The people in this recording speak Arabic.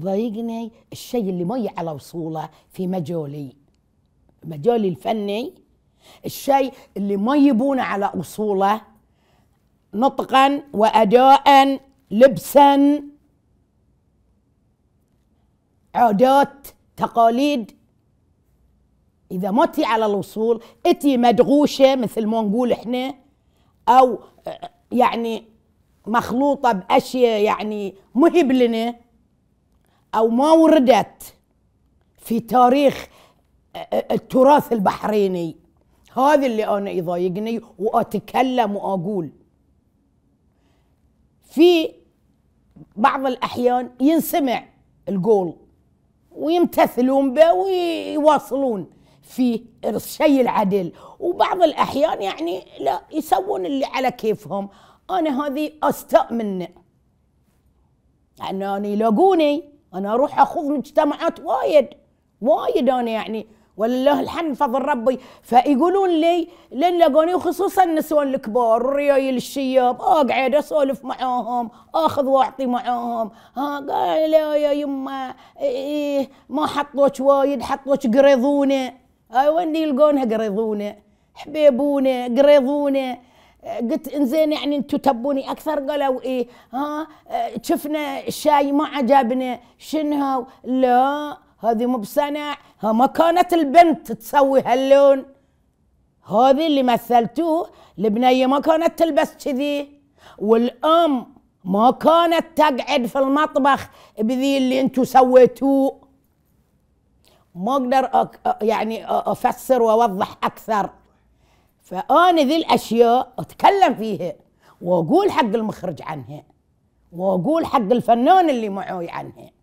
ضايقني الشيء اللي مي على وصوله في مجالي مجالي الفني الشيء اللي ما يبونه على اصوله نطقا واداء لبسا عادات تقاليد اذا ما تي على الوصول اتي مدغوشه مثل ما نقول احنا او يعني مخلوطه باشياء يعني مهب لنا أو ما وردت في تاريخ التراث البحريني هذا اللي أنا يضايقني وأتكلم وأقول في بعض الأحيان ينسمع القول ويمتثلون به ويواصلون في الشيء العدل وبعض الأحيان يعني لا يسوون اللي على كيفهم أنا هذه أستاء منه يعني أنا يلاقوني انا اروح اخوض مجتمعات وايد وايد انا يعني ولله الحمد فضل ربي فيقولون لي لين لقوني وخصوصا النسوان الكبار والريايل الشياب اقعد اسولف معاهم اخذ واعطي معاهم ها قال لا يا يما إيه ما حطوك وايد حطوك قريضونه اي وين يلقونها قريضونه حبيبونه قريضونه قلت انزين يعني انتم تبوني اكثر قالوا ايه ها شفنا الشاي ما عجبنا شنها لا هذه مو بصنع ها ما كانت البنت تسوي هاللون هذه اللي مثلتوه البنيه ما كانت تلبس كذي والام ما كانت تقعد في المطبخ بذي اللي انتم سويتوه ما اقدر أك... يعني افسر واوضح اكثر فأنا ذي الأشياء أتكلم فيها وأقول حق المخرج عنها وأقول حق الفنان اللي معوي عنها